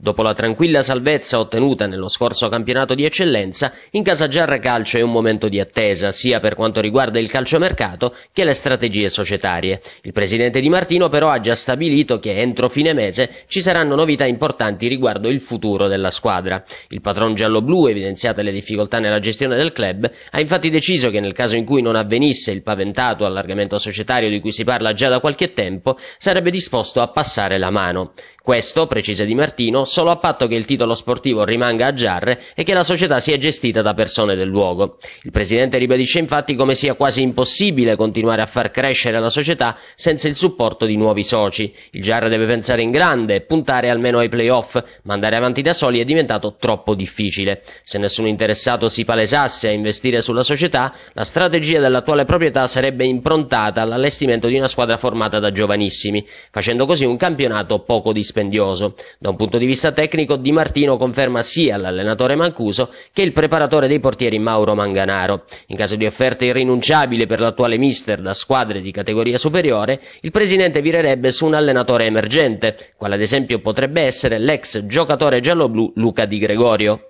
Dopo la tranquilla salvezza ottenuta nello scorso campionato di eccellenza, in casa Giarre Calcio è un momento di attesa sia per quanto riguarda il calciomercato che le strategie societarie. Il presidente Di Martino però ha già stabilito che entro fine mese ci saranno novità importanti riguardo il futuro della squadra. Il patron giallo-blu, evidenziate le difficoltà nella gestione del club, ha infatti deciso che nel caso in cui non avvenisse il paventato allargamento societario di cui si parla già da qualche tempo, sarebbe disposto a passare la mano. Questo, precisa Di Martino, solo a patto che il titolo sportivo rimanga a Giarre e che la società sia gestita da persone del luogo. Il presidente ribadisce infatti come sia quasi impossibile continuare a far crescere la società senza il supporto di nuovi soci. Il Giarre deve pensare in grande, puntare almeno ai playoff, ma andare avanti da soli è diventato troppo difficile. Se nessun interessato si palesasse a investire sulla società, la strategia dell'attuale proprietà sarebbe improntata all'allestimento di una squadra formata da giovanissimi, facendo così un campionato poco disperato dispendioso. Da un punto di vista tecnico Di Martino conferma sia l'allenatore Mancuso che il preparatore dei portieri Mauro Manganaro. In caso di offerta irrinunciabile per l'attuale mister da squadre di categoria superiore, il presidente virerebbe su un allenatore emergente, quale ad esempio potrebbe essere l'ex giocatore gialloblu Luca Di Gregorio.